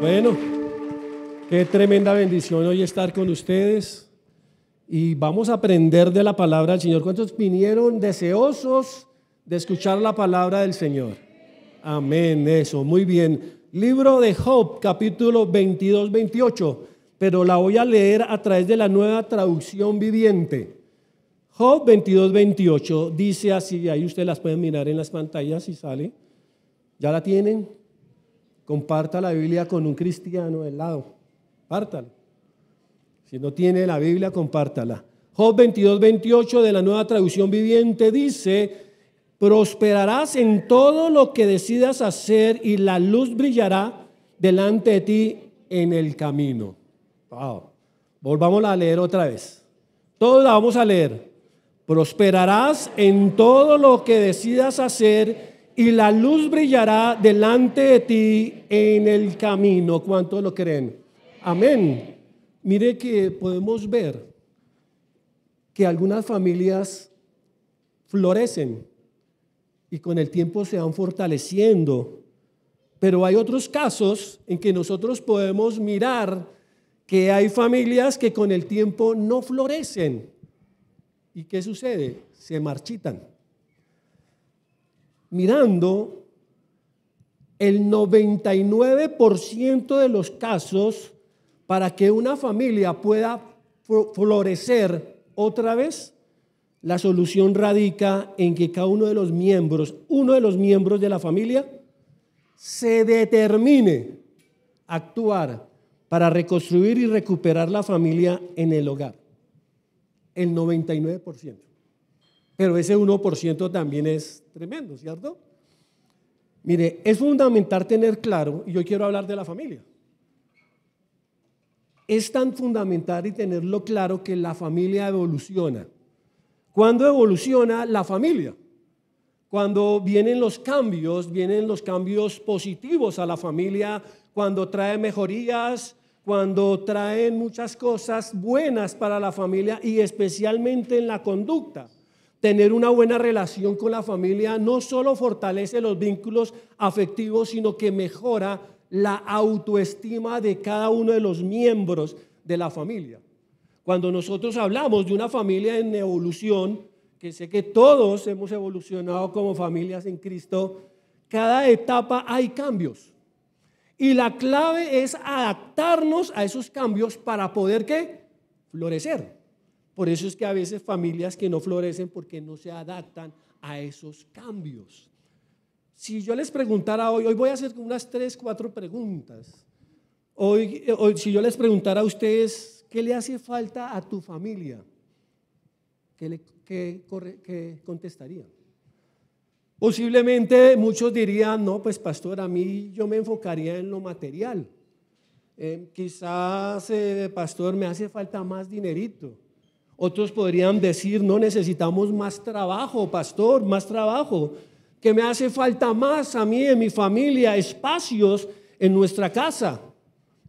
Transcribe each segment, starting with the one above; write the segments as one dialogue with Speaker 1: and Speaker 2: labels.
Speaker 1: Bueno, qué tremenda bendición hoy estar con ustedes y vamos a aprender de la palabra del Señor. ¿Cuántos vinieron deseosos de escuchar la palabra del Señor? Amén, eso, muy bien. Libro de Job, capítulo 22, 28, pero la voy a leer a través de la nueva traducción viviente. Job 22, 28 dice así, ahí ustedes las pueden mirar en las pantallas y sale. ¿Ya la tienen? Comparta la Biblia con un cristiano del lado. Pártalo. Si no tiene la Biblia, compártala. Job 22, 28 de la nueva traducción viviente dice, prosperarás en todo lo que decidas hacer y la luz brillará delante de ti en el camino. Wow. Volvamos a leer otra vez. Todos la vamos a leer. Prosperarás en todo lo que decidas hacer y la luz brillará delante de ti en el camino. cuánto lo creen? Amén. Mire que podemos ver que algunas familias florecen y con el tiempo se van fortaleciendo, pero hay otros casos en que nosotros podemos mirar que hay familias que con el tiempo no florecen. ¿Y qué sucede? Se marchitan mirando, el 99% de los casos para que una familia pueda florecer otra vez, la solución radica en que cada uno de los miembros, uno de los miembros de la familia, se determine a actuar para reconstruir y recuperar la familia en el hogar. El 99%. Pero ese 1% también es tremendo, ¿cierto? Mire, es fundamental tener claro, y yo quiero hablar de la familia. Es tan fundamental y tenerlo claro que la familia evoluciona. ¿Cuándo evoluciona la familia? Cuando vienen los cambios, vienen los cambios positivos a la familia, cuando trae mejorías, cuando traen muchas cosas buenas para la familia y especialmente en la conducta. Tener una buena relación con la familia no solo fortalece los vínculos afectivos, sino que mejora la autoestima de cada uno de los miembros de la familia. Cuando nosotros hablamos de una familia en evolución, que sé que todos hemos evolucionado como familias en Cristo, cada etapa hay cambios. Y la clave es adaptarnos a esos cambios para poder que Florecer. Por eso es que a veces familias que no florecen porque no se adaptan a esos cambios. Si yo les preguntara hoy, hoy voy a hacer unas tres, cuatro preguntas. Hoy, si yo les preguntara a ustedes, ¿qué le hace falta a tu familia? ¿Qué, le, Posiblemente muchos dirían, no, pues pastor, a mí yo me enfocaría en lo material. Eh, quizás, eh, pastor, me hace falta más dinerito. Otros podrían decir, no necesitamos más trabajo, pastor, más trabajo, que me hace falta más a mí, en mi familia, espacios en nuestra casa.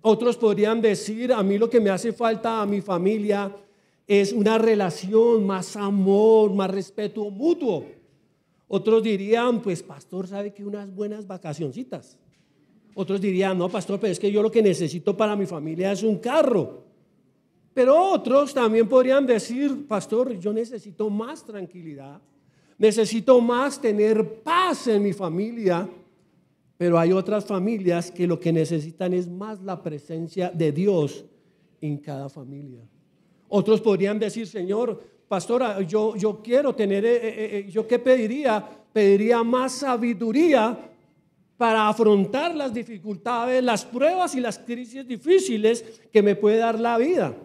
Speaker 1: Otros podrían decir, a mí lo que me hace falta a mi familia es una relación, más amor, más respeto mutuo. Otros dirían, pues pastor, sabe que unas buenas vacacioncitas. Otros dirían, no, pastor, pero es que yo lo que necesito para mi familia es un carro. Pero otros también podrían decir, pastor, yo necesito más tranquilidad, necesito más tener paz en mi familia. Pero hay otras familias que lo que necesitan es más la presencia de Dios en cada familia. Otros podrían decir, Señor, pastora, yo, yo quiero tener, eh, eh, eh, yo qué pediría? Pediría más sabiduría para afrontar las dificultades, las pruebas y las crisis difíciles que me puede dar la vida.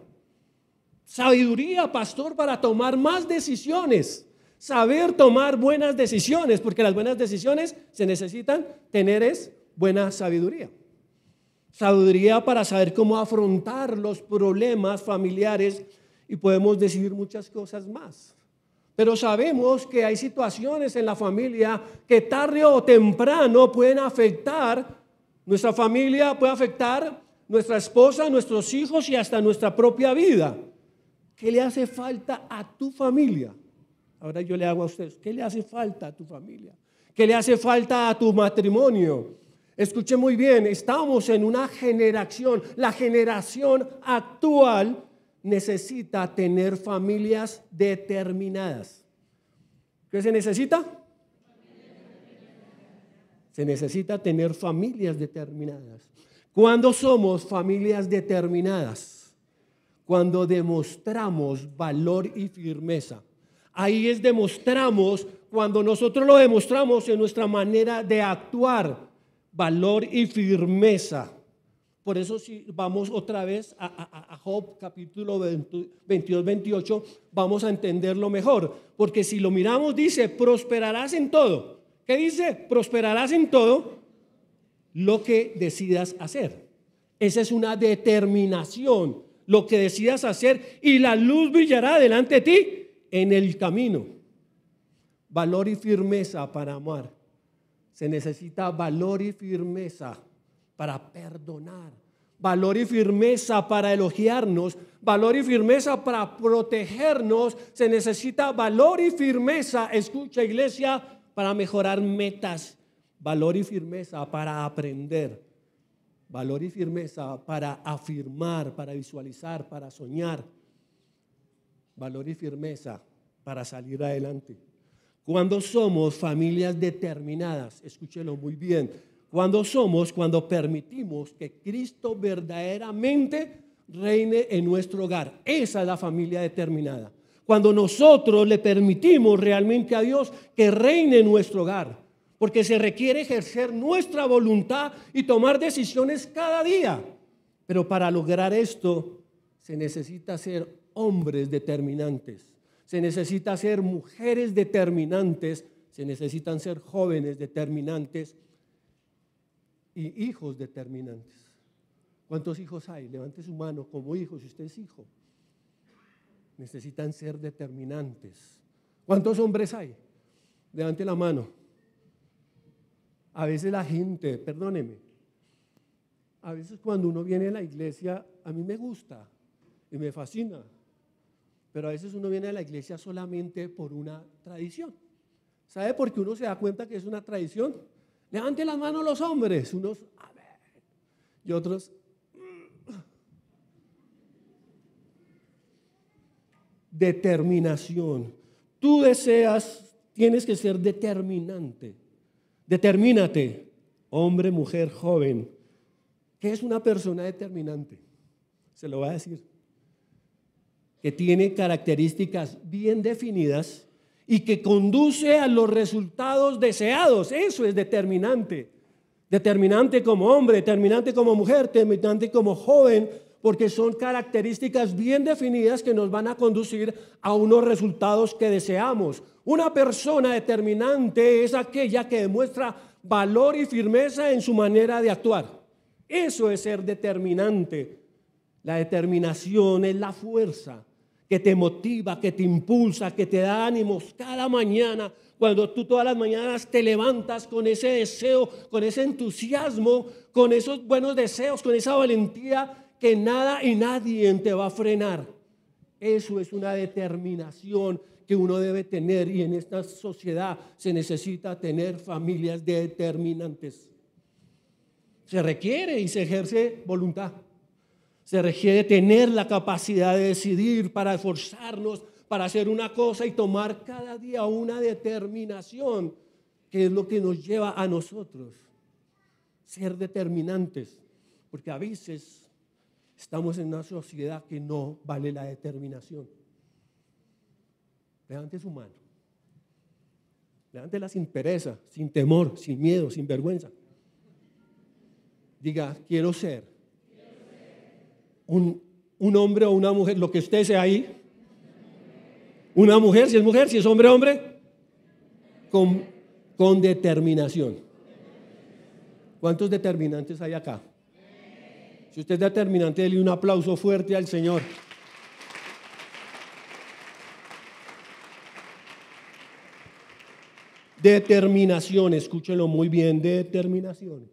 Speaker 1: Sabiduría, pastor, para tomar más decisiones. Saber tomar buenas decisiones, porque las buenas decisiones se necesitan tener es buena sabiduría. Sabiduría para saber cómo afrontar los problemas familiares y podemos decidir muchas cosas más. Pero sabemos que hay situaciones en la familia que tarde o temprano pueden afectar nuestra familia, puede afectar nuestra esposa, nuestros hijos y hasta nuestra propia vida. ¿Qué le hace falta a tu familia? Ahora yo le hago a ustedes, ¿qué le hace falta a tu familia? ¿Qué le hace falta a tu matrimonio? Escuche muy bien, estamos en una generación, la generación actual necesita tener familias determinadas. ¿Qué se necesita? Se necesita tener familias determinadas. ¿Cuándo somos familias determinadas? cuando demostramos valor y firmeza. Ahí es demostramos cuando nosotros lo demostramos en nuestra manera de actuar, valor y firmeza. Por eso si vamos otra vez a, a, Job capítulo 22, 28, vamos a entenderlo mejor. Porque si lo miramos, dice, prosperarás en todo. ¿Qué dice? Prosperarás en todo lo que decidas hacer. Esa es una determinación lo que decidas hacer y la luz brillará delante de ti en el camino. Valor y firmeza para amar. Se necesita valor y firmeza para perdonar. Valor y firmeza para elogiarnos. Valor y firmeza para protegernos. Se necesita valor y firmeza, escucha iglesia, para mejorar metas. Valor y firmeza para aprender valor y firmeza para afirmar, para visualizar, para soñar. Valor y firmeza para salir adelante. Cuando somos familias determinadas, escúchelo muy bien. Cuando somos, cuando permitimos que Cristo verdaderamente reine en nuestro hogar. Esa es la familia determinada. Cuando nosotros le permitimos realmente a Dios que reine en nuestro hogar porque se requiere ejercer nuestra voluntad y tomar decisiones cada día. Pero para lograr esto se necesita ser hombres determinantes, se necesita ser mujeres determinantes, se necesitan ser jóvenes determinantes y hijos determinantes. ¿Cuántos hijos hay? Levante su mano como hijo si usted es hijo. Necesitan ser determinantes. ¿Cuántos hombres hay? Levante la mano. A veces la gente, perdóneme, a veces cuando uno viene a la iglesia, a mí me gusta y me fascina, pero a veces uno viene a la iglesia solamente por una tradición. ¿Sabe por qué uno se da cuenta que es una tradición? Levanten las manos los hombres, unos, a ver, y otros, determinación. Tú deseas, tienes que ser determinante. Determínate, hombre, mujer, joven, que es una persona determinante. Se lo voy a decir. Que tiene características bien definidas y que conduce a los resultados deseados. Eso es determinante. Determinante como hombre, determinante como mujer, determinante como joven, porque son características bien definidas que nos van a conducir a unos resultados que deseamos. Una persona determinante es aquella que demuestra valor y firmeza en su manera de actuar. Eso es ser determinante. La determinación es la fuerza que te motiva, que te impulsa, que te da ánimos cada mañana. Cuando tú todas las mañanas te levantas con ese deseo, con ese entusiasmo, con esos buenos deseos, con esa valentía que nada y nadie te va a frenar. Eso es una determinación que uno debe tener y en esta sociedad se necesita tener familias determinantes. Se requiere y se ejerce voluntad. Se requiere tener la capacidad de decidir para esforzarnos, para hacer una cosa y tomar cada día una determinación, que es lo que nos lleva a nosotros, ser determinantes, porque a veces Estamos en una sociedad que no vale la determinación. Levante su mano. Levántela sin pereza, sin temor, sin miedo, sin vergüenza. Diga, quiero ser, Un, hombre o una mujer, lo que usted sea ahí. Una mujer, si es mujer, si es hombre, hombre. Con, con determinación. ¿Cuántos determinantes hay acá? Si usted es determinante, déle un aplauso fuerte al Señor. Determinación, escúchenlo muy bien, determinación.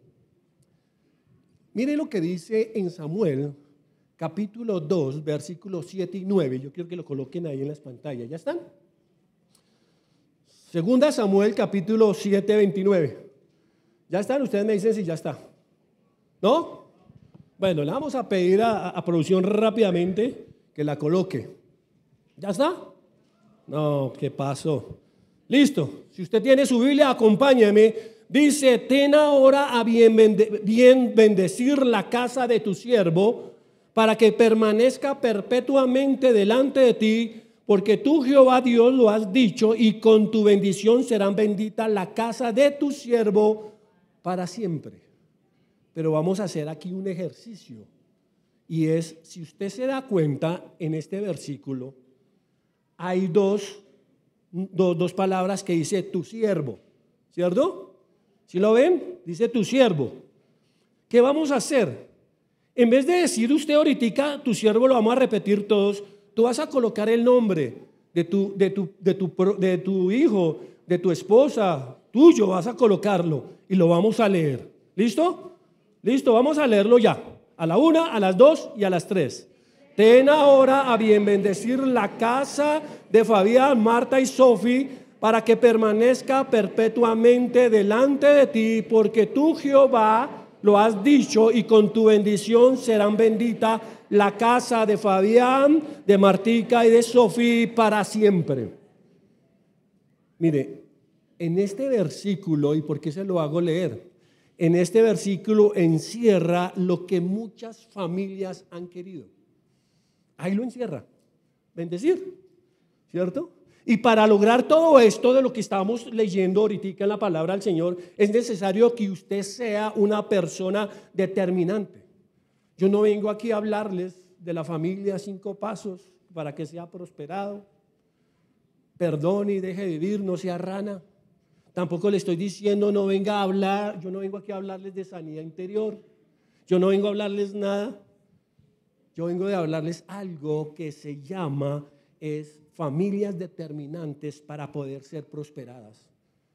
Speaker 1: Mire lo que dice en Samuel, capítulo 2, versículos 7 y 9. Yo quiero que lo coloquen ahí en las pantallas. ¿Ya están? Segunda Samuel, capítulo 7, 29. ¿Ya están? Ustedes me dicen si ya está. ¿No? Bueno, le vamos a pedir a, producción rápidamente que la coloque. ¿Ya está? No, ¿qué pasó? Listo. Si usted tiene su Biblia, acompáñame. Dice, ten ahora a bien, bendecir la casa de tu siervo para que permanezca perpetuamente delante de ti, porque tú Jehová Dios lo has dicho, y con tu bendición serán bendita la casa de tu siervo para siempre pero vamos a hacer aquí un ejercicio. Y es, si usted se da cuenta, en este versículo hay dos, palabras que dice tu siervo, ¿cierto? ¿Si lo ven? Dice tu siervo. ¿Qué vamos a hacer? En vez de decir usted ahorita, tu siervo lo vamos a repetir todos, tú vas a colocar el nombre de tu, de tu, de tu, de tu hijo, de tu esposa, tuyo, vas a colocarlo y lo vamos a leer. ¿Listo? Listo, vamos a leerlo ya. A la una, a las dos y a las tres. Ten ahora a bien bendecir la casa de Fabián, Marta y Sofi para que permanezca perpetuamente delante de ti, porque tú, Jehová, lo has dicho y con tu bendición serán bendita la casa de Fabián, de Martica y de Sofi para siempre. Mire, en este versículo, y por qué se lo hago leer, en este versículo encierra lo que muchas familias han querido. Ahí lo encierra. Bendecir, ¿cierto? Y para lograr todo esto de lo que estamos leyendo ahorita en la palabra del Señor, es necesario que usted sea una persona determinante. Yo no vengo aquí a hablarles de la familia cinco pasos para que sea prosperado, perdone y deje de vivir, no sea rana. Tampoco le estoy diciendo no venga a hablar, yo no vengo aquí a hablarles de sanidad interior, yo no vengo a hablarles nada, yo vengo de hablarles algo que se llama es familias determinantes para poder ser prosperadas.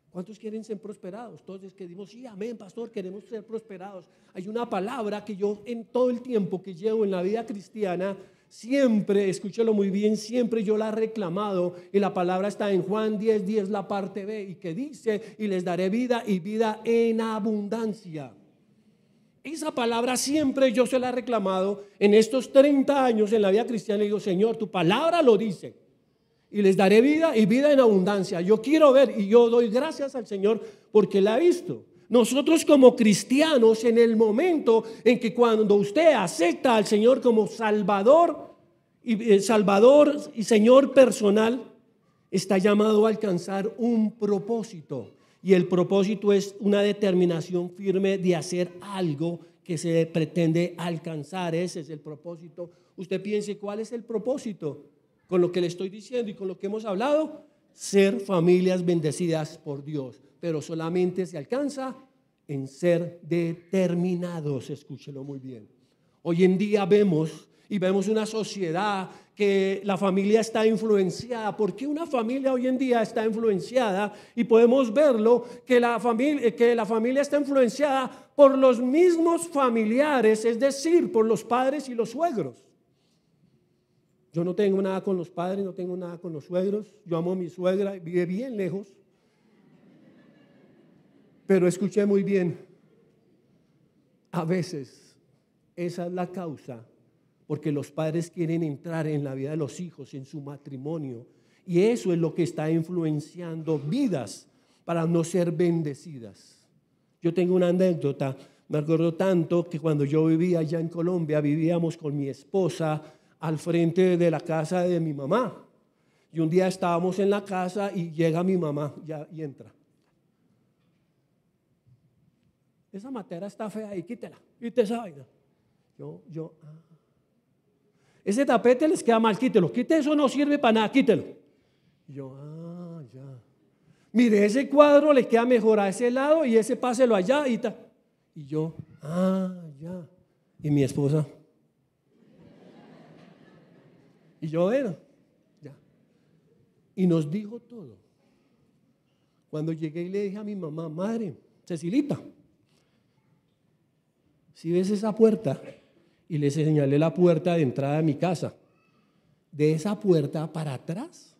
Speaker 1: ¿Cuántos quieren ser prosperados? Todos que dimos, sí, amén, pastor, queremos ser prosperados. Hay una palabra que yo en todo el tiempo que llevo en la vida cristiana Siempre, escúchelo muy bien, siempre yo la he reclamado y la palabra está en Juan 10, 10, la parte B, y que dice, y les daré vida y vida en abundancia. Esa palabra siempre yo se la he reclamado en estos 30 años en la vida cristiana. Y digo, Señor, tu palabra lo dice. Y les daré vida y vida en abundancia. Yo quiero ver y yo doy gracias al Señor porque la he visto. Nosotros como cristianos, en el momento en que cuando usted acepta al Señor como Salvador y eh, Salvador y Señor personal está llamado a alcanzar un propósito. Y el propósito es una determinación firme de hacer algo que se pretende alcanzar. Ese es el propósito. Usted piense cuál es el propósito con lo que le estoy diciendo y con lo que hemos hablado. Ser familias bendecidas por Dios. Pero solamente se alcanza en ser determinados. Escúchelo muy bien. Hoy en día vemos y vemos una sociedad que la familia está influenciada. ¿Por qué una familia hoy en día está influenciada? Y podemos verlo, que la, familia, está influenciada por los mismos familiares, es decir, por los padres y los suegros. Yo no tengo nada con los padres, no tengo nada con los suegros. Yo amo a mi suegra, vive bien lejos. Pero escuché muy bien, a veces esa es la causa porque los padres quieren entrar en la vida de los hijos, en su matrimonio. Y eso es lo que está influenciando vidas para no ser bendecidas. Yo tengo una anécdota, me acuerdo tanto que cuando yo vivía allá en Colombia, vivíamos con mi esposa al frente de la casa de mi mamá. Y un día estábamos en la casa y llega mi mamá y entra. Esa materia está fea ahí, quítela, quítela esa vaina. Yo, yo, ah ese tapete les queda mal, quítelo, quítelo, eso, no sirve para nada, quítelo. Y yo, ah, ya. Mire, ese cuadro le queda mejor a ese lado y ese páselo allá y tal. Y yo, ah, ya. Y mi esposa. Y yo, bueno, ya. Y nos dijo todo. Cuando llegué y le dije a mi mamá, madre, Cecilita, si ves esa puerta, y le señalé la puerta de entrada de mi casa. De esa puerta para atrás,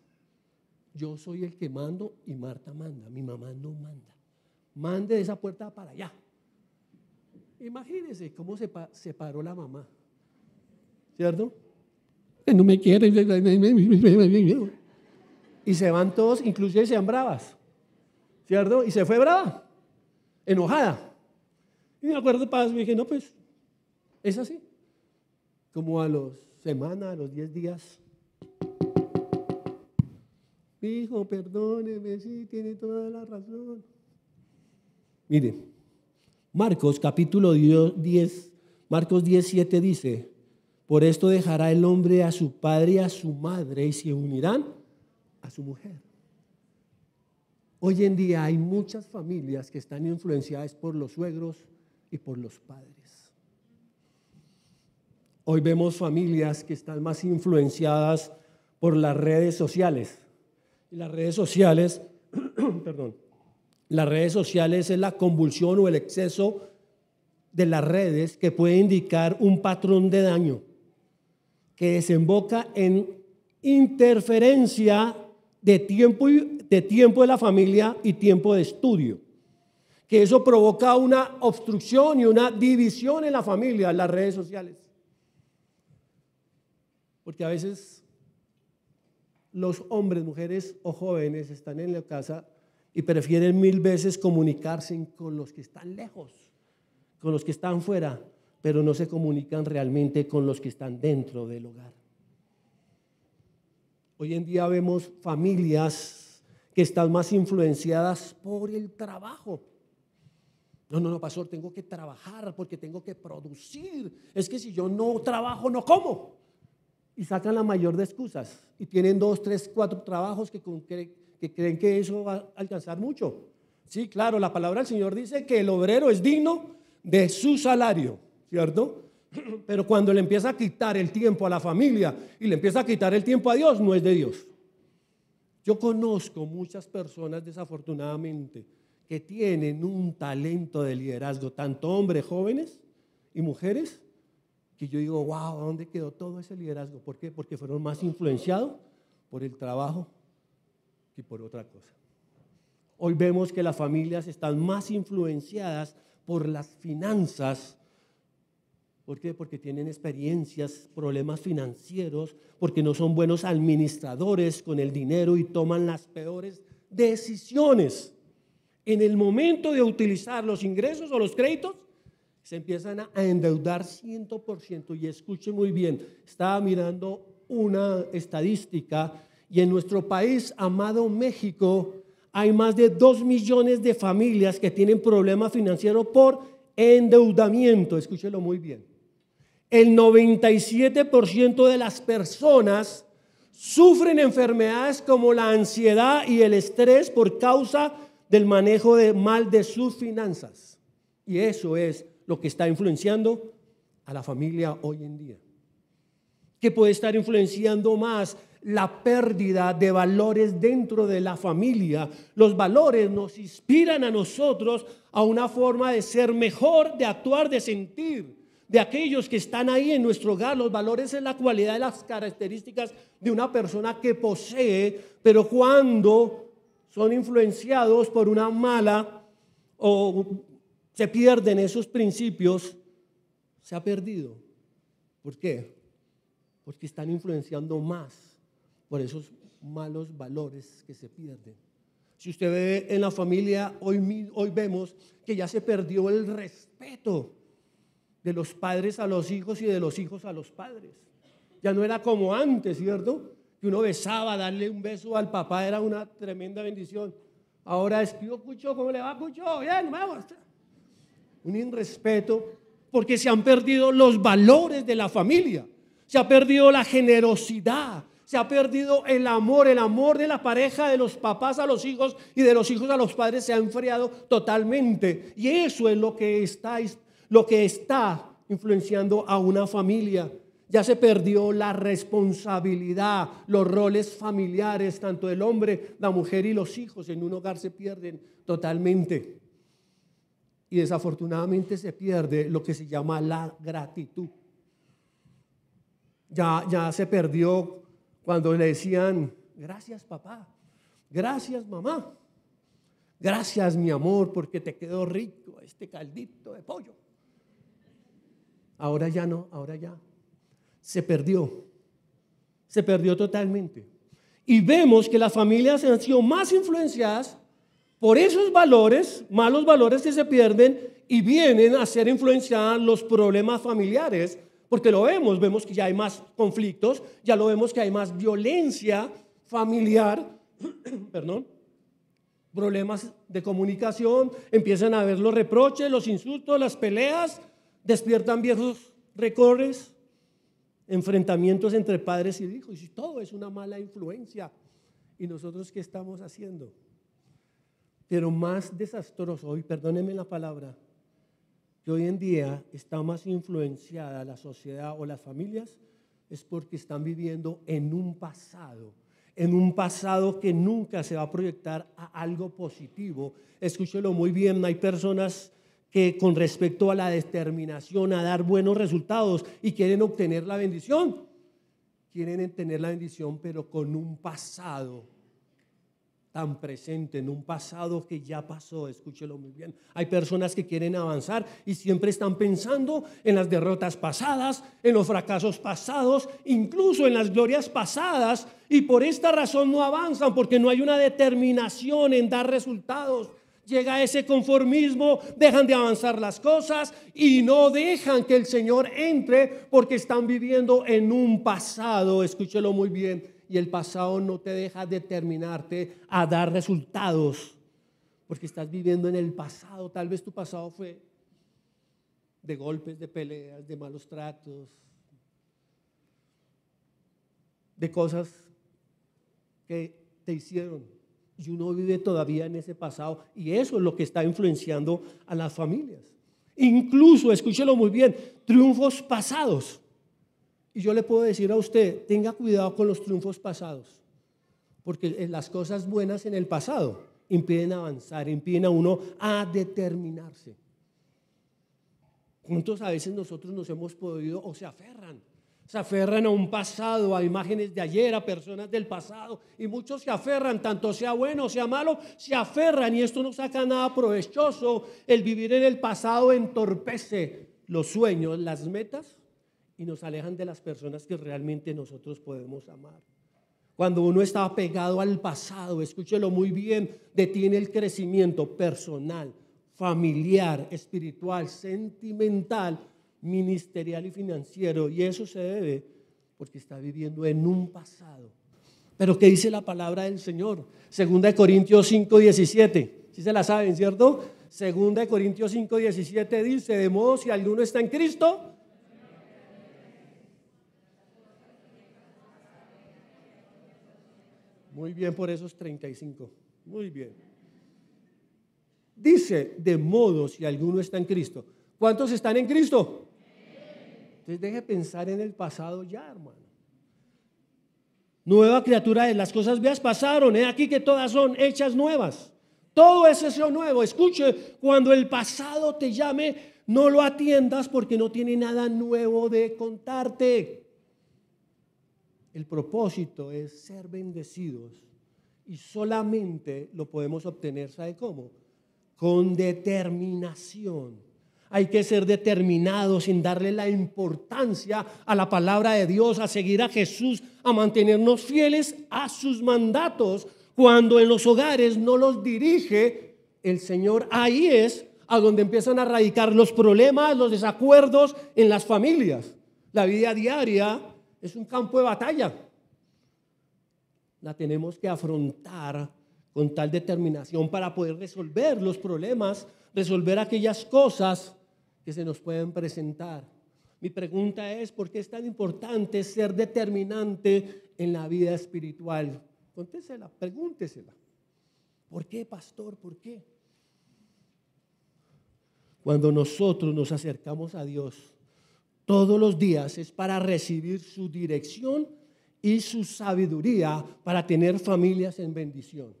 Speaker 1: yo soy el que mando y Marta manda. Mi mamá no manda. Mande de esa puerta para allá. Imagínense cómo se paró la mamá. ¿Cierto? No me quiere. Y se van todos, inclusive sean bravas. ¿Cierto? Y se fue brava, enojada. Y me acuerdo, paz, me dije, no, pues, es así como a los semanas, a los 10 días. Hijo, perdóneme, sí, tiene toda la razón. Mire, Marcos capítulo 10, Marcos 17 dice, por esto dejará el hombre a su padre y a su madre y se unirán a su mujer. Hoy en día hay muchas familias que están influenciadas por los suegros y por los padres. Hoy vemos familias que están más influenciadas por las redes sociales. las redes sociales, perdón, las redes sociales es la convulsión o el exceso de las redes que puede indicar un patrón de daño que desemboca en interferencia de tiempo, de tiempo de la familia y tiempo de estudio. Que eso provoca una obstrucción y una división en la familia, en las redes sociales. Porque a veces los hombres, mujeres o jóvenes están en la casa y prefieren mil veces comunicarse con los que están lejos, con los que están fuera, pero no se comunican realmente con los que están dentro del hogar. Hoy en día vemos familias que están más influenciadas por el trabajo. No, no, no, pastor, tengo que trabajar porque tengo que producir. Es que si yo no trabajo, no como y sacan la mayor de excusas y tienen dos, tres, cuatro trabajos que, que creen que eso va a alcanzar mucho. Sí, claro, la palabra del Señor dice que el obrero es digno de su salario, ¿cierto? Pero cuando le empieza a quitar el tiempo a la familia y le empieza a quitar el tiempo a Dios, no es de Dios. Yo conozco muchas personas desafortunadamente que tienen un talento de liderazgo, tanto hombres jóvenes y mujeres, que yo digo, wow, ¿a dónde quedó todo ese liderazgo? ¿Por qué? Porque fueron más influenciados por el trabajo que por otra cosa. Hoy vemos que las familias están más influenciadas por las finanzas. ¿Por qué? Porque tienen experiencias, problemas financieros, porque no son buenos administradores con el dinero y toman las peores decisiones. En el momento de utilizar los ingresos o los créditos, se empiezan a endeudar 100% y escuche muy bien, estaba mirando una estadística y en nuestro país, amado México, hay más de 2 millones de familias que tienen problemas financieros por endeudamiento, escúchelo muy bien. El 97% de las personas sufren enfermedades como la ansiedad y el estrés por causa del manejo de mal de sus finanzas. Y eso es lo que está influenciando a la familia hoy en día? ¿Qué puede estar influenciando más la pérdida de valores dentro de la familia? Los valores nos inspiran a nosotros a una forma de ser mejor, de actuar, de sentir de aquellos que están ahí en nuestro hogar. Los valores es la cualidad de las características de una persona que posee, pero cuando son influenciados por una mala o se pierden esos principios, se ha perdido. ¿Por qué? Porque están influenciando más por esos malos valores que se pierden. Si usted ve en la familia, hoy, hoy vemos que ya se perdió el respeto de los padres a los hijos y de los hijos a los padres. Ya no era como antes, ¿cierto? Que uno besaba, darle un beso al papá era una tremenda bendición. Ahora es, que, Cucho, ¿cómo le va, Cucho? Bien, vamos un irrespeto, porque se han perdido los valores de la familia, se ha perdido la generosidad, se ha perdido el amor, el amor de la pareja, de los papás a los hijos y de los hijos a los padres se ha enfriado totalmente. Y eso es lo que está, lo que está influenciando a una familia. Ya se perdió la responsabilidad, los roles familiares, tanto del hombre, la mujer y los hijos en un hogar se pierden totalmente y desafortunadamente se pierde lo que se llama la gratitud. Ya, ya se perdió cuando le decían, gracias papá, gracias mamá, gracias mi amor porque te quedó rico este caldito de pollo. Ahora ya no, ahora ya. Se perdió, se perdió totalmente. Y vemos que las familias han sido más influenciadas por esos valores, malos valores que se pierden y vienen a ser influenciados los problemas familiares, porque lo vemos, vemos que ya hay más conflictos, ya lo vemos que hay más violencia familiar, perdón, problemas de comunicación, empiezan a haber los reproches, los insultos, las peleas, despiertan viejos recorres, enfrentamientos entre padres y hijos, y todo es una mala influencia. ¿Y nosotros qué estamos haciendo? Pero más desastroso, y perdónenme la palabra, que hoy en día está más influenciada la sociedad o las familias, es porque están viviendo en un pasado, en un pasado que nunca se va a proyectar a algo positivo. Escúchelo muy bien, hay personas que con respecto a la determinación a dar buenos resultados y quieren obtener la bendición, quieren tener la bendición pero con un pasado tan presente en un pasado que ya pasó, escúchelo muy bien. Hay personas que quieren avanzar y siempre están pensando en las derrotas pasadas, en los fracasos pasados, incluso en las glorias pasadas, y por esta razón no avanzan porque no hay una determinación en dar resultados llega ese conformismo, dejan de avanzar las cosas y no dejan que el Señor entre porque están viviendo en un pasado, escúchelo muy bien, y el pasado no te deja determinarte a dar resultados, porque estás viviendo en el pasado. Tal vez tu pasado fue de golpes, de peleas, de malos tratos, de cosas que te hicieron. Y uno vive todavía en ese pasado y eso es lo que está influenciando a las familias. Incluso, escúchelo muy bien, triunfos pasados. Y yo le puedo decir a usted, tenga cuidado con los triunfos pasados, porque eh, las cosas buenas en el pasado impiden avanzar, impiden a uno a determinarse. Juntos a veces nosotros nos hemos podido o se aferran, se aferran a un pasado, a imágenes de ayer, a personas del pasado, y muchos se aferran, tanto sea bueno o sea malo, se aferran y esto no saca nada provechoso. El vivir en el pasado entorpece los sueños, las metas y nos alejan de las personas que realmente nosotros podemos amar. Cuando uno está apegado al pasado, escúchelo muy bien, detiene el crecimiento personal, familiar, espiritual, sentimental, ministerial y financiero. Y eso se debe porque está viviendo en un pasado. Pero ¿qué dice la palabra del Señor? Segunda de Corintios 5, 17. Si se la saben, ¿cierto? Segunda de Corintios 5, 17 dice, de modo si alguno está en Cristo, muy bien por esos 35. Muy bien. Dice, de modo si alguno está en Cristo. ¿Cuántos están en Cristo? Entonces deje pensar en el pasado ya, hermano. Nueva criatura de las cosas veas pasaron, he aquí que todas son hechas nuevas. Todo es eso nuevo. Escuche, cuando el pasado te llame, no lo atiendas porque no tiene nada nuevo de contarte. El propósito es ser bendecidos y solamente lo podemos obtener, ¿sabe cómo? Con determinación. Hay que ser determinados sin darle la importancia a la palabra de Dios, a seguir a Jesús, a mantenernos fieles a sus mandatos. Cuando en los hogares no los dirige el Señor, ahí es a donde empiezan a radicar los problemas, los desacuerdos en las familias. La vida diaria es un campo de batalla. La tenemos que afrontar con tal determinación para poder resolver los problemas, resolver aquellas cosas que se nos pueden presentar. Mi pregunta es, ¿por qué es tan importante ser determinante en la vida espiritual? Contésela, pregúntesela. ¿Por qué, pastor? ¿Por qué? Cuando nosotros nos acercamos a Dios, todos los días es para recibir su dirección y su sabiduría para tener familias en bendición.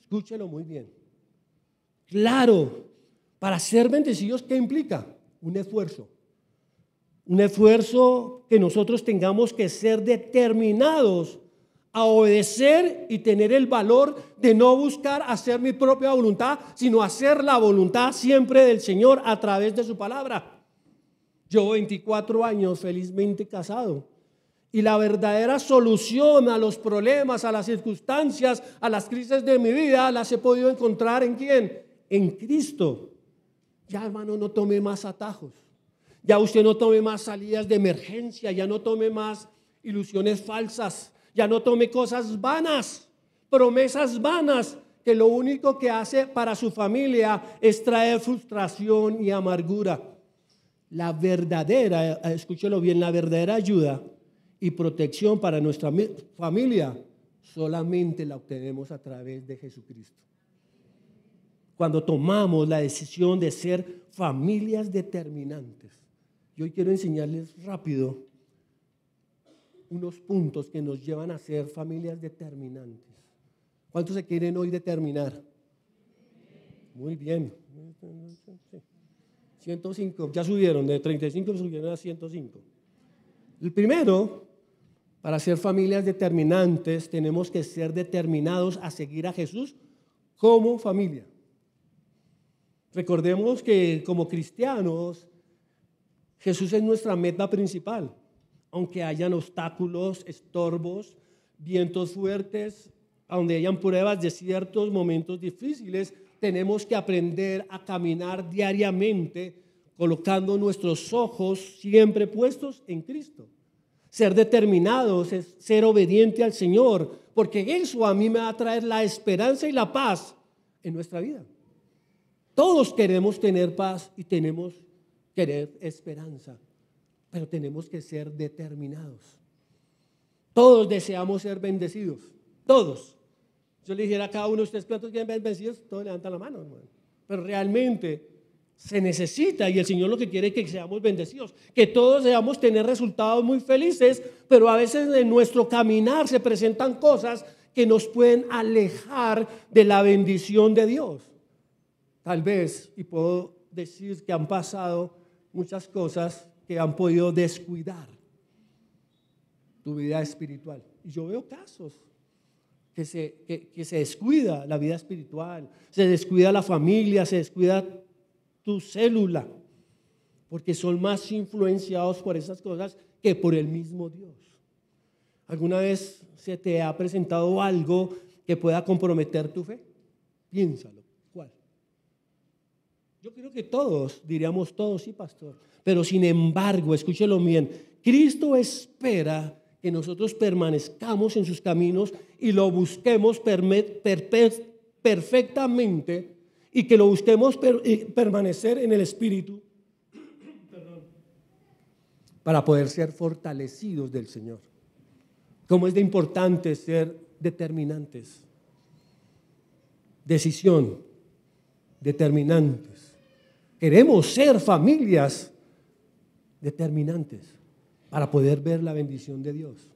Speaker 1: Escúchelo muy bien. Claro, para ser bendecidos, ¿qué implica? Un esfuerzo. Un esfuerzo que nosotros tengamos que ser determinados a obedecer y tener el valor de no buscar hacer mi propia voluntad, sino hacer la voluntad siempre del Señor a través de su palabra. Yo 24 años felizmente casado. Y la verdadera solución a los problemas, a las circunstancias, a las crisis de mi vida, las he podido encontrar en quién? En Cristo. Ya hermano, no tome más atajos. Ya usted no tome más salidas de emergencia, ya no tome más ilusiones falsas, ya no tome cosas vanas, promesas vanas, que lo único que hace para su familia es traer frustración y amargura la verdadera, eh, escúchelo bien, la verdadera ayuda y protección para nuestra familia solamente la obtenemos a través de Jesucristo. Cuando tomamos la decisión de ser familias determinantes. Yo quiero enseñarles rápido unos puntos que nos llevan a ser familias determinantes. ¿Cuántos se quieren hoy determinar? Muy bien. 105, ya subieron, de 35 subieron a 105. El primero, para ser familias determinantes, tenemos que ser determinados a seguir a Jesús como familia. Recordemos que como cristianos, Jesús es nuestra meta principal, aunque hayan obstáculos, estorbos, vientos fuertes, donde hayan pruebas, de ciertos momentos difíciles, tenemos que aprender a caminar diariamente colocando nuestros ojos siempre puestos en Cristo. Ser determinados es ser obediente al Señor, porque eso a mí me va a traer la esperanza y la paz en nuestra vida. Todos queremos tener paz y tenemos querer esperanza, pero tenemos que ser determinados. Todos deseamos ser bendecidos, todos. Yo le dijera a cada uno de ustedes cuántos quieren bendecidos todos levantan la mano, Pero realmente se necesita y el Señor lo que quiere es que seamos bendecidos, que todos seamos tener resultados muy felices, pero a veces en nuestro caminar se presentan cosas que nos pueden alejar de la bendición de Dios. Tal vez, y puedo decir que han pasado muchas cosas que han podido descuidar tu vida espiritual. Y yo veo casos que se, se descuida la vida espiritual, se descuida la familia, se descuida tu célula, porque son más influenciados por esas cosas que por el mismo Dios. ¿Alguna vez se te ha presentado algo que pueda comprometer tu fe? Piénsalo. ¿Cuál? Yo creo que todos, diríamos todos, sí, pastor. Pero sin embargo, escúchelo bien, Cristo espera que nosotros permanezcamos en sus caminos y lo busquemos perfectamente y que lo busquemos permanecer en el Espíritu para poder ser fortalecidos del Señor. Cómo es de importante ser determinantes. Decisión, determinantes. Queremos ser familias determinantes para poder ver la bendición de Dios.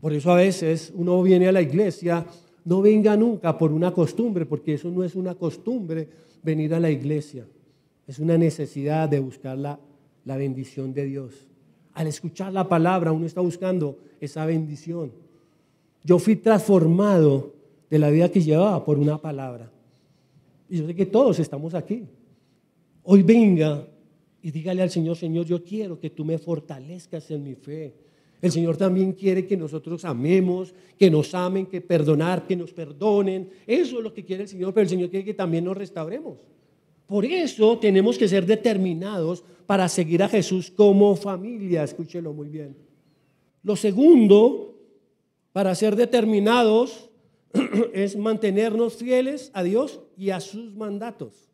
Speaker 1: Por eso a veces uno viene a la iglesia, no venga nunca por una costumbre, porque eso no es una costumbre venir a la iglesia. Es una necesidad de buscar la, la bendición de Dios. Al escuchar la palabra uno está buscando esa bendición. Yo fui transformado de la vida que llevaba por una palabra. Y yo sé que todos estamos aquí. Hoy venga y dígale al Señor, Señor, yo quiero que tú me fortalezcas en mi fe. El Señor también quiere que nosotros amemos, que nos amen, que perdonar, que nos perdonen. Eso es lo que quiere el Señor, pero el Señor quiere que también nos restauremos. Por eso tenemos que ser determinados para seguir a Jesús como familia. Escúchelo muy bien. Lo segundo, para ser determinados, es mantenernos fieles a Dios y a sus mandatos.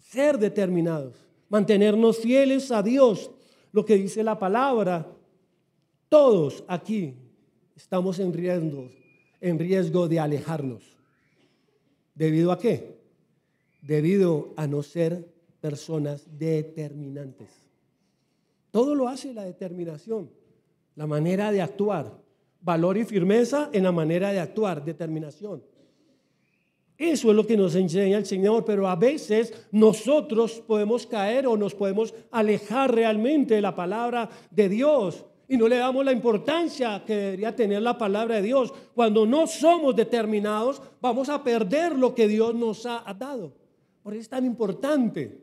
Speaker 1: Ser determinados mantenernos fieles a Dios, lo que dice la palabra. Todos aquí estamos en riesgo, en riesgo de alejarnos. ¿Debido a qué? Debido a no ser personas determinantes. Todo lo hace la determinación, la manera de actuar, valor y firmeza en la manera de actuar, determinación. Eso es lo que nos enseña el Señor, pero a veces nosotros podemos caer o nos podemos alejar realmente de la palabra de Dios y no le damos la importancia que debería tener la palabra de Dios. Cuando no somos determinados, vamos a perder lo que Dios nos ha dado. Por eso es tan importante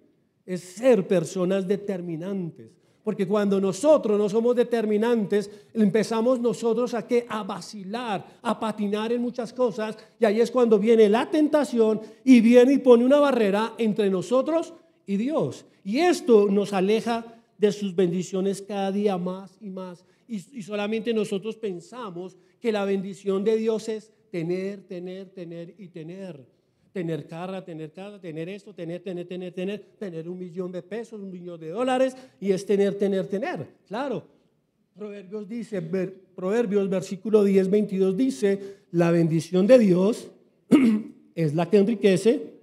Speaker 1: ser personas determinantes, porque cuando nosotros no somos determinantes, empezamos nosotros a, a vacilar, a patinar en muchas cosas. Y ahí es cuando viene la tentación y viene y pone una barrera entre nosotros y Dios. Y esto nos aleja de sus bendiciones cada día más y más. y solamente nosotros pensamos que la bendición de Dios es tener, tener, tener y tener tener carra, tener cara, tener esto, tener, tener, tener, tener, tener un millón de pesos, un millón de dólares, y es tener, tener, tener. Claro, Proverbios dice, Proverbios versículo 10, 22 dice, la bendición de Dios es la que enriquece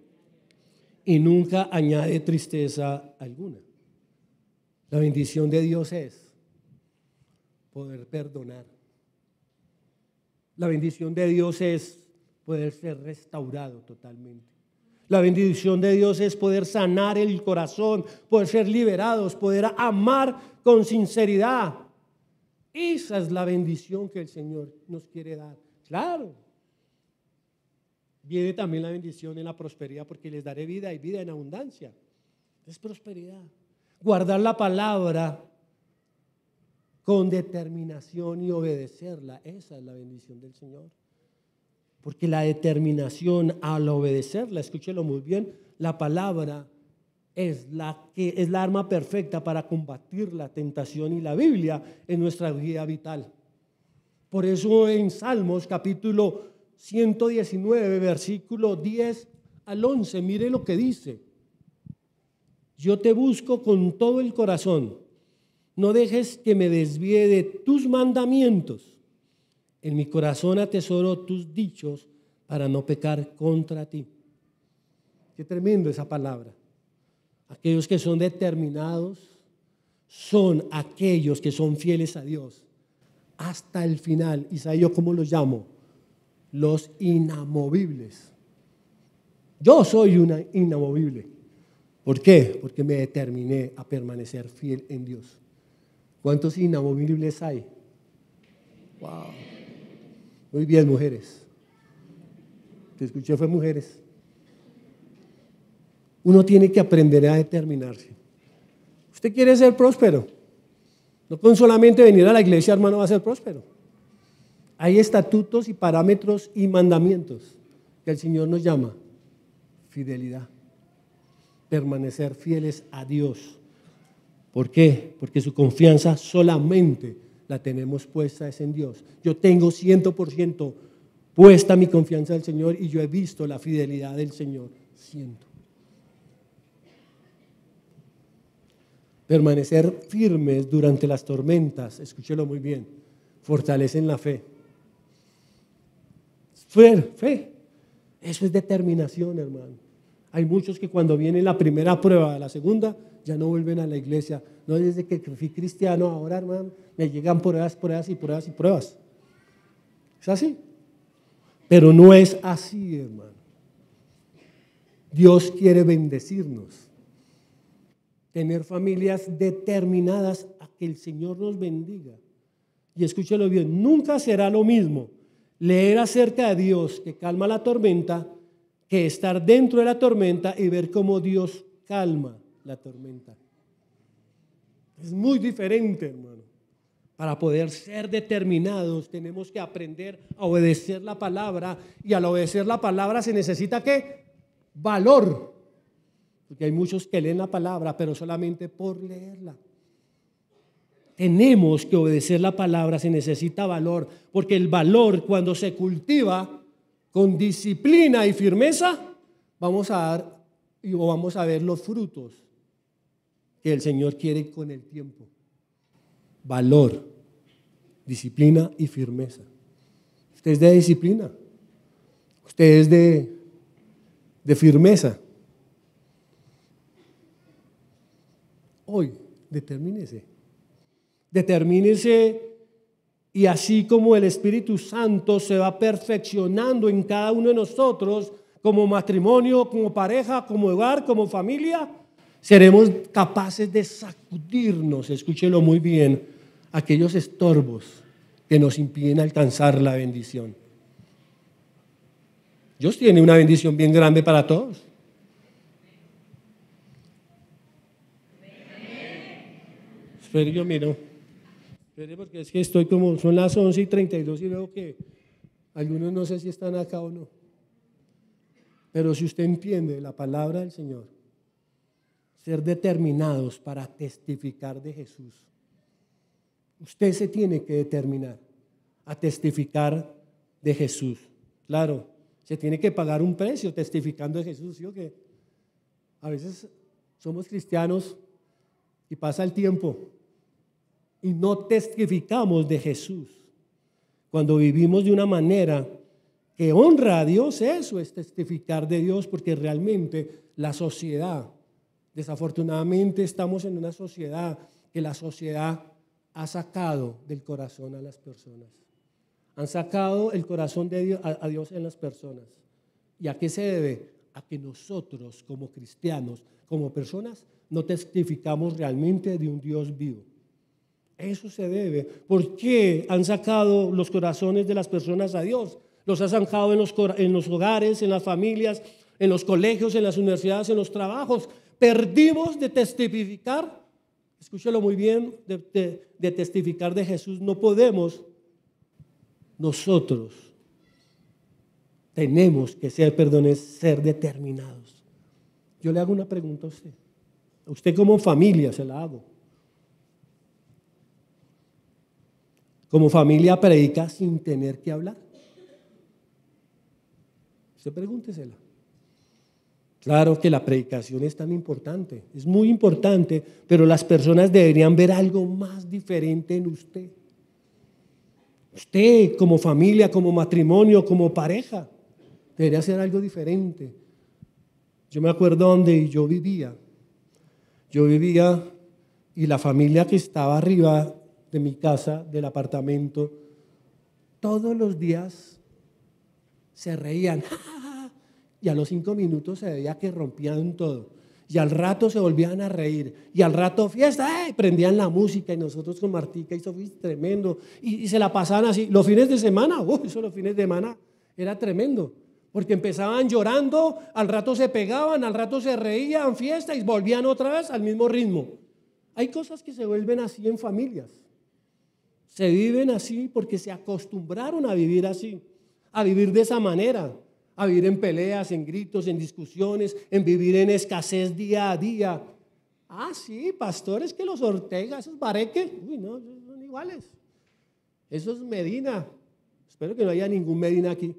Speaker 1: y nunca añade tristeza alguna. La bendición de Dios es poder perdonar. La bendición de Dios es poder ser restaurado totalmente. La bendición de Dios es poder sanar el corazón, poder ser liberados, poder amar con sinceridad. Esa es la bendición que el Señor nos quiere dar. Claro. Viene también la bendición en la prosperidad porque les daré vida y vida en abundancia. Es prosperidad. Guardar la palabra con determinación y obedecerla. Esa es la bendición del Señor. Porque la determinación al obedecerla, escúchelo muy bien, la palabra es la que es la arma perfecta para combatir la tentación y la Biblia en nuestra vida vital. Por eso en Salmos capítulo 119, versículo 10 al 11, mire lo que dice. Yo te busco con todo el corazón. No dejes que me desvíe de tus mandamientos. En mi corazón atesoro tus dichos para no pecar contra ti. Qué tremendo esa palabra. Aquellos que son determinados son aquellos que son fieles a Dios hasta el final. Isaías, ¿yo cómo los llamo? Los inamovibles. Yo soy una inamovible. ¿Por qué? Porque me determiné a permanecer fiel en Dios. ¿Cuántos inamovibles hay? Wow. Muy bien, mujeres. Te escuché, fue mujeres. Uno tiene que aprender a determinarse. Usted quiere ser próspero. No con solamente venir a la iglesia, hermano, va a ser próspero. Hay estatutos y parámetros y mandamientos que el Señor nos llama. Fidelidad. Permanecer fieles a Dios. ¿Por qué? Porque su confianza solamente la tenemos puesta es en Dios. Yo tengo 100% puesta mi confianza el Señor y yo he visto la fidelidad del Señor. Siento. Permanecer firmes durante las tormentas, escúchelo muy bien, fortalecen la fe. Fe, fe. Eso es determinación, hermano. Hay muchos que cuando viene la primera prueba, la segunda, ya no vuelven a la iglesia. No desde que fui cristiano, ahora hermano, me llegan pruebas, pruebas y pruebas y pruebas. ¿Es así? Pero no es así, hermano. Dios quiere bendecirnos. Tener familias determinadas a que el Señor nos bendiga. Y escúchelo bien, nunca será lo mismo leer acerca de Dios que calma la tormenta que estar dentro de la tormenta y ver cómo Dios calma la tormenta. Es muy diferente, hermano. Para poder ser determinados tenemos que aprender a obedecer la palabra y al obedecer la palabra se necesita qué? Valor. Porque hay muchos que leen la palabra, pero solamente por leerla. Tenemos que obedecer la palabra, se necesita valor, porque el valor cuando se cultiva con disciplina y firmeza, vamos a dar o vamos a ver los frutos que el Señor quiere con el tiempo. Valor, disciplina y firmeza. Usted es de disciplina. Usted es de, de firmeza. Hoy, determínese. Determínese y así como el Espíritu Santo se va perfeccionando en cada uno de nosotros, como matrimonio, como pareja, como hogar, como familia, seremos capaces de sacudirnos, escúchelo muy bien, aquellos estorbos que nos impiden alcanzar la bendición. Dios tiene una bendición bien grande para todos. Espero yo miro porque es que estoy como, son las 11 y 32 y veo que algunos no sé si están acá o no. Pero si usted entiende la palabra del Señor, ser determinados para testificar de Jesús, usted se tiene que determinar a testificar de Jesús. Claro, se tiene que pagar un precio testificando de Jesús, ¿sí o A veces somos cristianos y pasa el tiempo y no testificamos de Jesús. Cuando vivimos de una manera que honra a Dios, eso es testificar de Dios, porque realmente la sociedad, desafortunadamente estamos en una sociedad que la sociedad ha sacado del corazón a las personas. Han sacado el corazón de a Dios en las personas. ¿Y a qué se debe? A que nosotros como cristianos, como personas, no testificamos realmente de un Dios vivo. Eso se debe. ¿Por qué han sacado los corazones de las personas a Dios? Los ha zanjado en los, en los hogares, en las familias, en los colegios, en las universidades, en los trabajos. Perdimos de testificar, escúchelo muy bien, de, testificar de Jesús. No podemos nosotros tenemos que ser, perdones, ser determinados. Yo le hago una pregunta a usted. A usted como familia se la hago. Como familia predica sin tener que hablar. Usted pregúntesela. Claro que la predicación es tan importante, es muy importante, pero las personas deberían ver algo más diferente en usted. Usted como familia, como matrimonio, como pareja, debería hacer algo diferente. Yo me acuerdo donde yo vivía. Yo vivía y la familia que estaba arriba de mi casa, del apartamento, todos los días se reían. Y a los cinco minutos se veía que rompían todo. Y al rato se volvían a reír. Y al rato fiesta, ¡eh! prendían la música. Y nosotros con Martica y fue tremendo. Y, se la pasaban así. Los fines de semana, eso los fines de semana era tremendo. Porque empezaban llorando, al rato se pegaban, al rato se reían, fiesta y volvían otra vez al mismo ritmo. Hay cosas que se vuelven así en familias. Se viven así porque se acostumbraron a vivir así, a vivir de esa manera, a vivir en peleas, en gritos, en discusiones, en vivir en escasez día a día. Ah, sí, pastores que los Ortega, esos bareques, uy, no, son iguales. Eso es Medina. Espero que no haya ningún Medina aquí.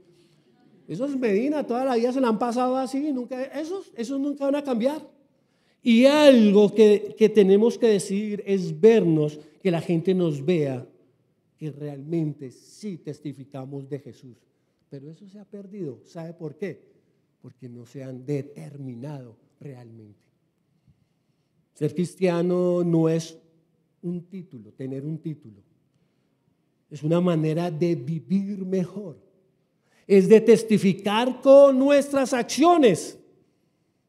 Speaker 1: Eso es Medina, toda la vida se la han pasado así, nunca, esos, esos nunca van a cambiar. Y algo que, que tenemos que decir es vernos, que la gente nos vea que realmente sí testificamos de Jesús. Pero eso se ha perdido. ¿Sabe por qué? Porque no se han determinado realmente. Ser cristiano no es un título, tener un título. Es una manera de vivir mejor. Es de testificar con nuestras acciones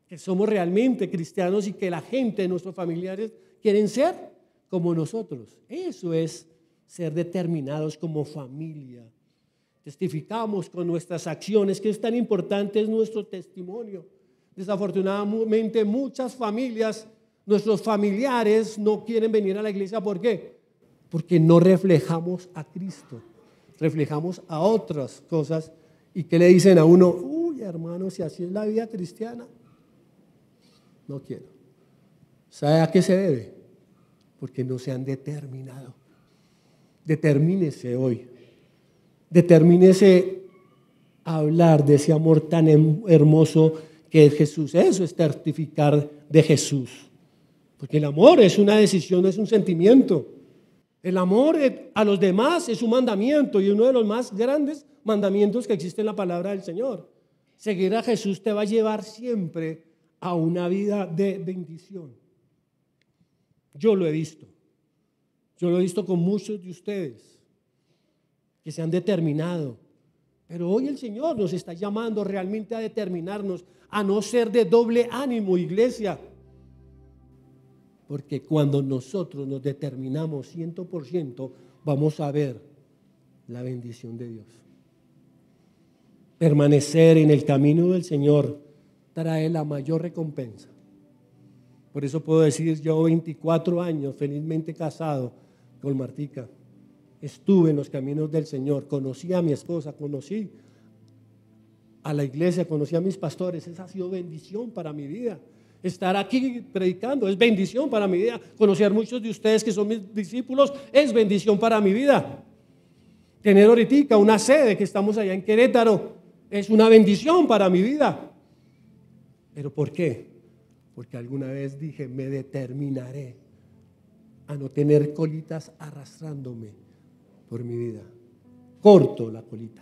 Speaker 1: que somos realmente cristianos y que la gente, nuestros familiares, quieren ser como nosotros. Eso es ser determinados como familia. Testificamos con nuestras acciones que es tan importante es nuestro testimonio. Desafortunadamente muchas familias, nuestros familiares no quieren venir a la iglesia. ¿Por qué? Porque no reflejamos a Cristo, reflejamos a otras cosas y qué le dicen a uno, uy hermano, si así es la vida cristiana, no quiero. ¿Sabe a qué se debe? Porque no se han determinado Determínese hoy. Determínese hablar de ese amor tan hermoso que es Jesús. Eso es certificar de Jesús. Porque el amor es una decisión, es un sentimiento. El amor a los demás es un mandamiento y uno de los más grandes mandamientos que existe en la palabra del Señor. Seguir a Jesús te va a llevar siempre a una vida de bendición. Yo lo he visto. Yo lo he visto con muchos de ustedes que se han determinado. Pero hoy el Señor nos está llamando realmente a determinarnos, a no ser de doble ánimo, iglesia. Porque cuando nosotros nos determinamos 100%, vamos a ver la bendición de Dios. Permanecer en el camino del Señor trae la mayor recompensa. Por eso puedo decir yo 24 años felizmente casado, Colmartica. Estuve en los caminos del Señor, conocí a mi esposa, conocí a la iglesia, conocí a mis pastores. Esa ha sido bendición para mi vida. Estar aquí predicando es bendición para mi vida. Conocer a muchos de ustedes que son mis discípulos es bendición para mi vida. Tener ahorita una sede que estamos allá en Querétaro es una bendición para mi vida. ¿Pero por qué? Porque alguna vez dije, me determinaré a no tener colitas arrastrándome por mi vida. Corto la colita.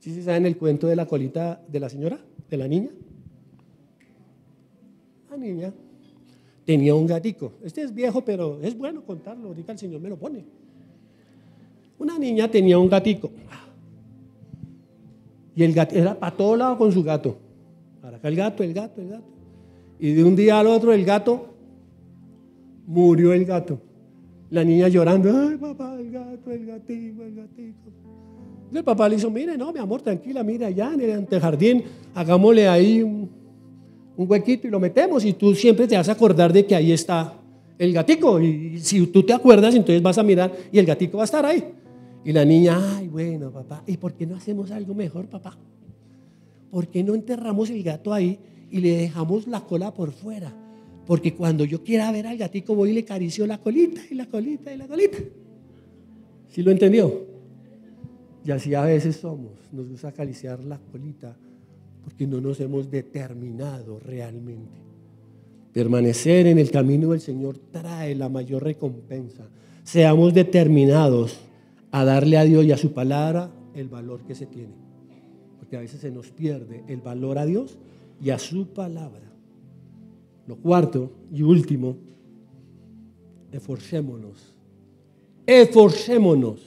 Speaker 1: ¿Sí se saben el cuento de la colita de la señora, de la niña? La niña tenía un gatico. Este es viejo, pero es bueno contarlo. Ahorita el Señor me lo pone. Una niña tenía un gatico. Y el gato era para todo lado con su gato. Para acá el gato, el gato, el gato. Y de un día al otro el gato Murió el gato. La niña llorando, ay papá, el gato, el gatito, el gatito. El papá le hizo, mire, no, mi amor, tranquila, mira allá en el antejardín, hagámosle ahí un, huequito y lo metemos y tú siempre te vas a acordar de que ahí está el gatito Y, si tú te acuerdas, entonces vas a mirar y el gatito va a estar ahí. Y la niña, ay, bueno, papá, ¿y por qué no hacemos algo mejor, papá? ¿Por qué no enterramos el gato ahí y le dejamos la cola por fuera? Porque cuando yo quiera ver al gatico, voy y le caricio la colita y la colita y la colita. ¿Sí lo entendió? Y así a veces somos. Nos gusta acariciar la colita porque no nos hemos determinado realmente. Permanecer en el camino del Señor trae la mayor recompensa. Seamos determinados a darle a Dios y a su palabra el valor que se tiene. Porque a veces se nos pierde el valor a Dios y a su palabra. Lo cuarto y último, esforcémonos. Esforcémonos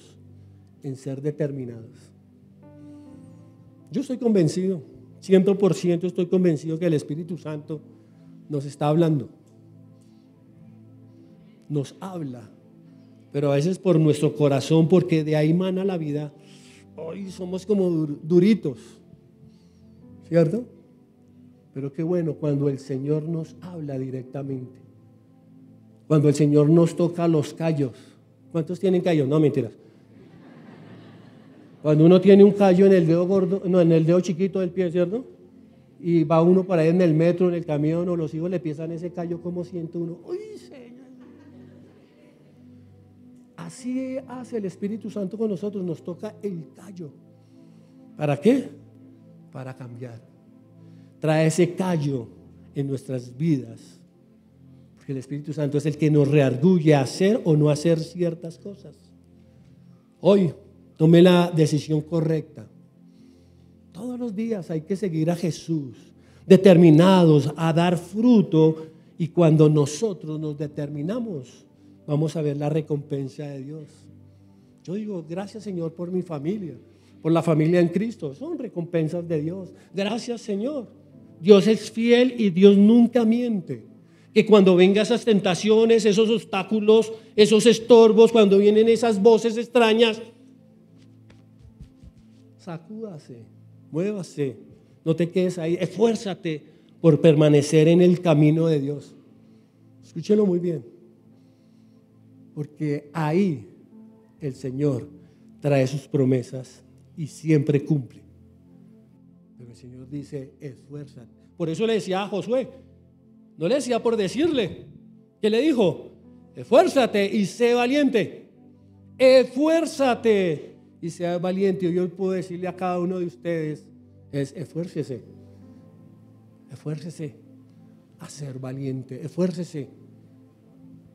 Speaker 1: en ser determinados. Yo estoy convencido, 100% estoy convencido que el Espíritu Santo nos está hablando. Nos habla, pero a veces por nuestro corazón, porque de ahí mana la vida. Hoy somos como duritos, ¿cierto? Pero qué bueno cuando el Señor nos habla directamente. Cuando el Señor nos toca los callos. ¿Cuántos tienen callos? No, mentiras. Cuando uno tiene un callo en el dedo gordo, no, en el dedo chiquito del pie, ¿cierto? Y va uno para ahí en el metro, en el camión, o los hijos le piensan ese callo como siente uno. ¡Uy, Señor! Así hace el Espíritu Santo con nosotros, nos toca el callo. ¿Para qué? Para cambiar trae ese callo en nuestras vidas. Porque el Espíritu Santo es el que nos reargulle a hacer o no hacer ciertas cosas. Hoy tomé la decisión correcta. Todos los días hay que seguir a Jesús, determinados a dar fruto y cuando nosotros nos determinamos, vamos a ver la recompensa de Dios. Yo digo, gracias Señor por mi familia, por la familia en Cristo. Son recompensas de Dios. Gracias Señor Dios es fiel y Dios nunca miente. Que cuando vengan esas tentaciones, esos obstáculos, esos estorbos, cuando vienen esas voces extrañas, sacúdase, muévase, no te quedes ahí, esfuérzate por permanecer en el camino de Dios. Escúchelo muy bien, porque ahí el Señor trae sus promesas y siempre cumple el Señor dice, esfuérzate. Por eso le decía a Josué, no le decía por decirle, que le dijo, esfuérzate y sé valiente. Esfuérzate y sea valiente. Yo puedo decirle a cada uno de ustedes, esfuércese. Esfuércese a ser valiente. Esfuércese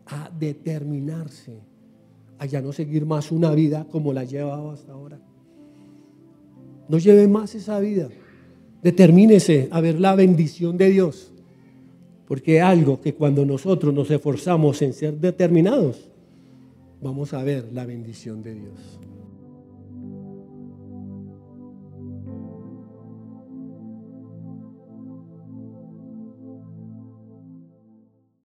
Speaker 1: a determinarse, a ya no seguir más una vida como la llevado hasta ahora. No lleve más esa vida. Determínese a ver la bendición de Dios, porque es algo que cuando nosotros nos esforzamos en ser determinados, vamos a ver la bendición de Dios.